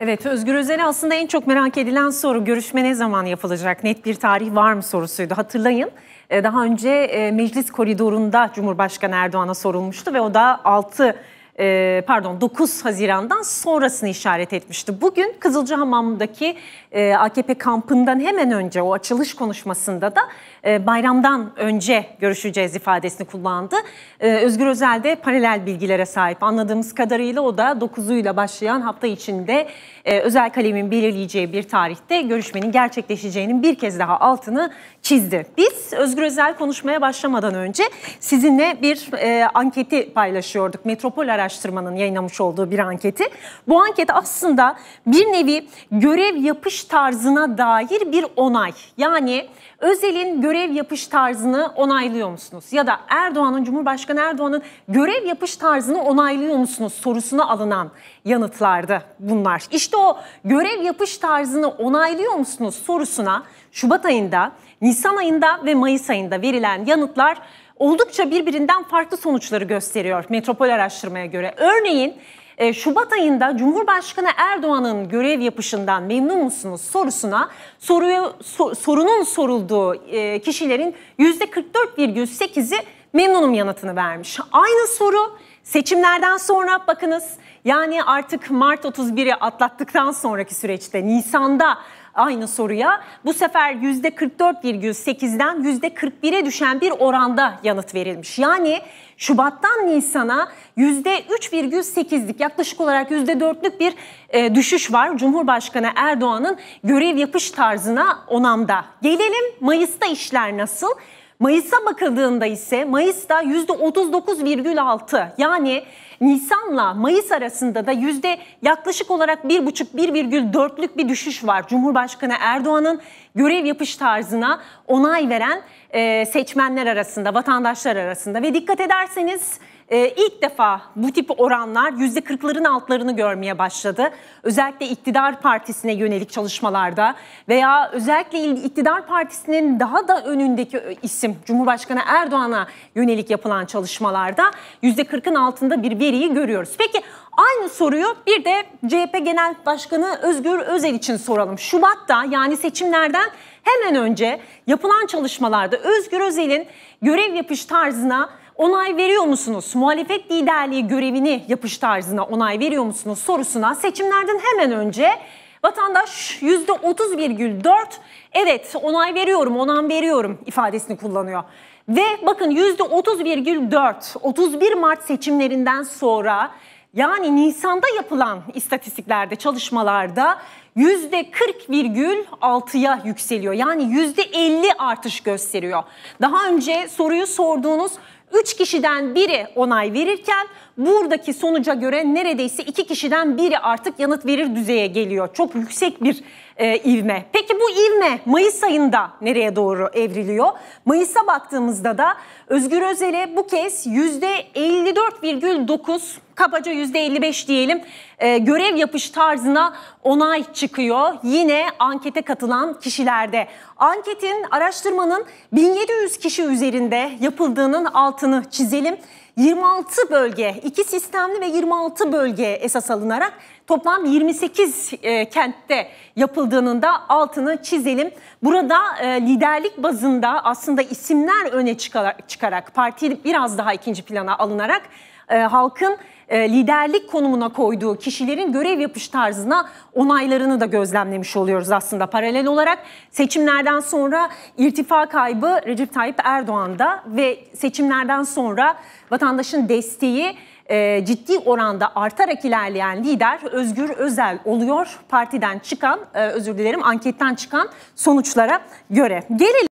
Evet Özgür Özel'e aslında en çok merak edilen soru görüşme ne zaman yapılacak? Net bir tarih var mı sorusuydu. Hatırlayın e, daha önce e, meclis koridorunda Cumhurbaşkanı Erdoğan'a sorulmuştu ve o da 6 e, pardon 9 Haziran'dan sonrasını işaret etmişti. Bugün Kızılcahamam'daki e, AKP kampından hemen önce o açılış konuşmasında da e, bayramdan önce görüşeceğiz ifadesini kullandı. E, Özgür Özel de paralel bilgilere sahip. Anladığımız kadarıyla o da 9'uyla başlayan hafta içinde e, özel kalemin belirleyeceği bir tarihte görüşmenin gerçekleşeceğinin bir kez daha altını çizdi. Biz Özgür Özel konuşmaya başlamadan önce sizinle bir e, anketi paylaşıyorduk. Metropol araştırması araştırmanın yayınlamış olduğu bir anketi. Bu anket aslında bir nevi görev yapış tarzına dair bir onay. Yani Özel'in görev yapış tarzını onaylıyor musunuz? Ya da Erdoğan'ın, Cumhurbaşkanı Erdoğan'ın görev yapış tarzını onaylıyor musunuz sorusuna alınan yanıtlardı bunlar. İşte o görev yapış tarzını onaylıyor musunuz sorusuna Şubat ayında, Nisan ayında ve Mayıs ayında verilen yanıtlar oldukça birbirinden farklı sonuçları gösteriyor metropol araştırmaya göre. Örneğin e, Şubat ayında Cumhurbaşkanı Erdoğan'ın görev yapışından memnun musunuz sorusuna soruyu, sorunun sorulduğu e, kişilerin %44,8'i memnunum yanıtını vermiş. Aynı soru seçimlerden sonra bakınız yani artık Mart 31'i atlattıktan sonraki süreçte Nisan'da aynı soruya bu sefer %44,8'den %41'e düşen bir oranda yanıt verilmiş. Yani Şubat'tan Nisan'a %3,8'lik yaklaşık olarak %4'lük bir e, düşüş var Cumhurbaşkanı Erdoğan'ın görev yapış tarzına onamda. Gelelim Mayıs'ta işler nasıl? Mayıs'a bakıldığında ise Mayıs'ta %39,6 yani Nisan'la Mayıs arasında da yüzde yaklaşık olarak 1,5-1,4'lük bir düşüş var. Cumhurbaşkanı Erdoğan'ın görev yapış tarzına onay veren seçmenler arasında, vatandaşlar arasında ve dikkat ederseniz e, ilk defa bu tip oranlar yüzde %40'ların altlarını görmeye başladı. Özellikle iktidar partisine yönelik çalışmalarda veya özellikle iktidar partisinin daha da önündeki isim Cumhurbaşkanı Erdoğan'a yönelik yapılan çalışmalarda yüzde %40'ın altında bir veriyi görüyoruz. Peki Aynı soruyu bir de CHP Genel Başkanı Özgür Özel için soralım. Şubat'ta yani seçimlerden hemen önce yapılan çalışmalarda Özgür Özel'in görev yapış tarzına Onay veriyor musunuz? Muhalefet liderliği görevini yapış tarzına onay veriyor musunuz sorusuna seçimlerden hemen önce vatandaş %30,4 evet onay veriyorum, onam veriyorum ifadesini kullanıyor. Ve bakın %30,4 31 Mart seçimlerinden sonra yani Nisan'da yapılan istatistiklerde, çalışmalarda %40,6'ya yükseliyor. Yani %50 artış gösteriyor. Daha önce soruyu sorduğunuz 3 kişiden biri onay verirken buradaki sonuca göre neredeyse 2 kişiden biri artık yanıt verir düzeye geliyor. Çok yüksek bir e, ivme. Peki bu ivme Mayıs ayında nereye doğru evriliyor? Mayıs'a baktığımızda da Özgür Özel'e bu kez %54,9 kabaca %55 diyelim e, görev yapış tarzına onay çıkıyor. Yine ankete katılan kişilerde. Anketin, araştırmanın 1700 kişi üzerinde yapıldığının altını çizelim. 26 bölge, iki sistemli ve 26 bölge esas alınarak toplam 28 e, kentte yapıldığının da altını çizelim. Burada e, liderlik bazında aslında isimler öne çıkarak, çıkarak parti biraz daha ikinci plana alınarak e, halkın e, liderlik konumuna koyduğu kişilerin görev yapış tarzına onaylarını da gözlemlemiş oluyoruz aslında. Paralel olarak seçimlerden sonra irtifa kaybı Recep Tayyip Erdoğan'da ve seçimlerden sonra vatandaşın desteği e, ciddi oranda artarak ilerleyen lider Özgür Özel oluyor partiden çıkan e, özür dilerim anketten çıkan sonuçlara göre. Gelelim